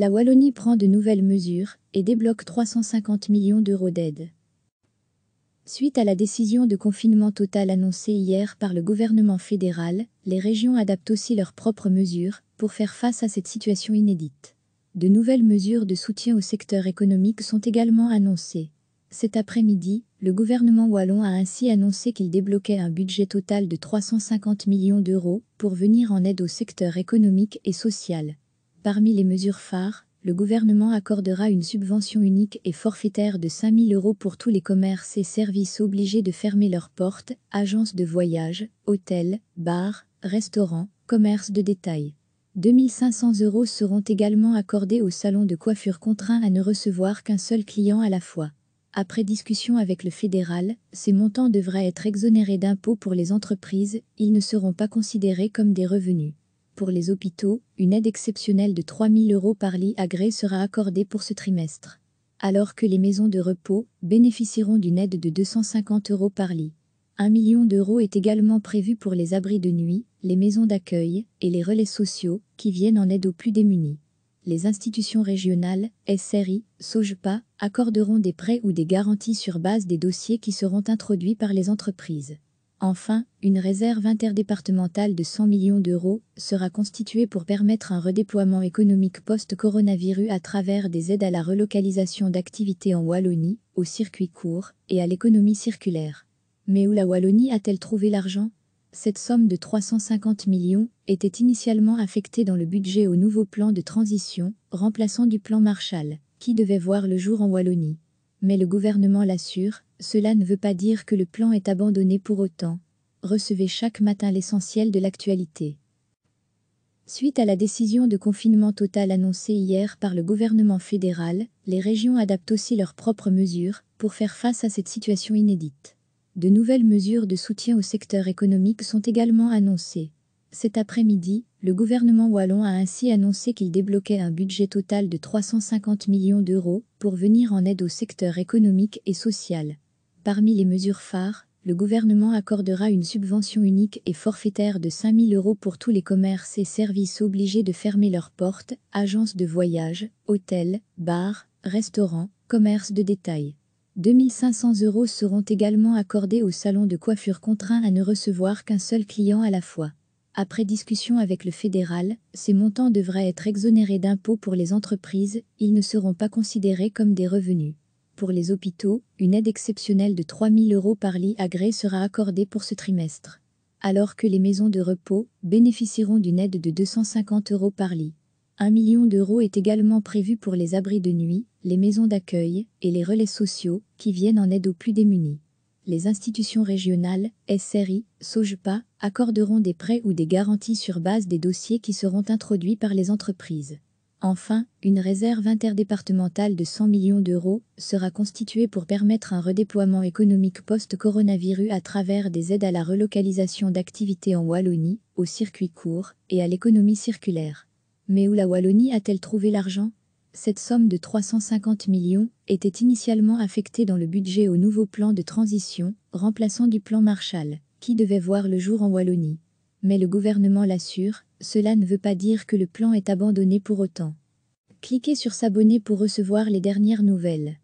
la Wallonie prend de nouvelles mesures et débloque 350 millions d'euros d'aide. Suite à la décision de confinement total annoncée hier par le gouvernement fédéral, les régions adaptent aussi leurs propres mesures pour faire face à cette situation inédite. De nouvelles mesures de soutien au secteur économique sont également annoncées. Cet après-midi, le gouvernement wallon a ainsi annoncé qu'il débloquait un budget total de 350 millions d'euros pour venir en aide au secteur économique et social. Parmi les mesures phares, le gouvernement accordera une subvention unique et forfaitaire de 5 000 euros pour tous les commerces et services obligés de fermer leurs portes, agences de voyage, hôtels, bars, restaurants, commerces de détail. 2 500 euros seront également accordés aux salons de coiffure contraints à ne recevoir qu'un seul client à la fois. Après discussion avec le fédéral, ces montants devraient être exonérés d'impôts pour les entreprises, ils ne seront pas considérés comme des revenus pour les hôpitaux, une aide exceptionnelle de 3 000 euros par lit agréé sera accordée pour ce trimestre, alors que les maisons de repos bénéficieront d'une aide de 250 euros par lit. Un million d'euros est également prévu pour les abris de nuit, les maisons d'accueil et les relais sociaux qui viennent en aide aux plus démunis. Les institutions régionales, SRI, SOGEPA, accorderont des prêts ou des garanties sur base des dossiers qui seront introduits par les entreprises. Enfin, une réserve interdépartementale de 100 millions d'euros sera constituée pour permettre un redéploiement économique post-coronavirus à travers des aides à la relocalisation d'activités en Wallonie, au circuit court et à l'économie circulaire. Mais où la Wallonie a-t-elle trouvé l'argent Cette somme de 350 millions était initialement affectée dans le budget au nouveau plan de transition, remplaçant du plan Marshall, qui devait voir le jour en Wallonie. Mais le gouvernement l'assure, cela ne veut pas dire que le plan est abandonné pour autant. Recevez chaque matin l'essentiel de l'actualité. Suite à la décision de confinement total annoncée hier par le gouvernement fédéral, les régions adaptent aussi leurs propres mesures pour faire face à cette situation inédite. De nouvelles mesures de soutien au secteur économique sont également annoncées. Cet après-midi, le gouvernement wallon a ainsi annoncé qu'il débloquait un budget total de 350 millions d'euros pour venir en aide au secteur économique et social. Parmi les mesures phares, le gouvernement accordera une subvention unique et forfaitaire de 5 000 euros pour tous les commerces et services obligés de fermer leurs portes, agences de voyage, hôtels, bars, restaurants, commerces de détail. 2 500 euros seront également accordés aux salons de coiffure contraints à ne recevoir qu'un seul client à la fois. Après discussion avec le fédéral, ces montants devraient être exonérés d'impôts pour les entreprises, ils ne seront pas considérés comme des revenus pour les hôpitaux, une aide exceptionnelle de 3 000 euros par lit agré sera accordée pour ce trimestre, alors que les maisons de repos bénéficieront d'une aide de 250 euros par lit. Un million d'euros est également prévu pour les abris de nuit, les maisons d'accueil et les relais sociaux qui viennent en aide aux plus démunis. Les institutions régionales, SRI, SOGEPA, accorderont des prêts ou des garanties sur base des dossiers qui seront introduits par les entreprises. Enfin, une réserve interdépartementale de 100 millions d'euros sera constituée pour permettre un redéploiement économique post-coronavirus à travers des aides à la relocalisation d'activités en Wallonie, au circuit court et à l'économie circulaire. Mais où la Wallonie a-t-elle trouvé l'argent Cette somme de 350 millions était initialement affectée dans le budget au nouveau plan de transition, remplaçant du plan Marshall, qui devait voir le jour en Wallonie. Mais le gouvernement l'assure, cela ne veut pas dire que le plan est abandonné pour autant. Cliquez sur s'abonner pour recevoir les dernières nouvelles.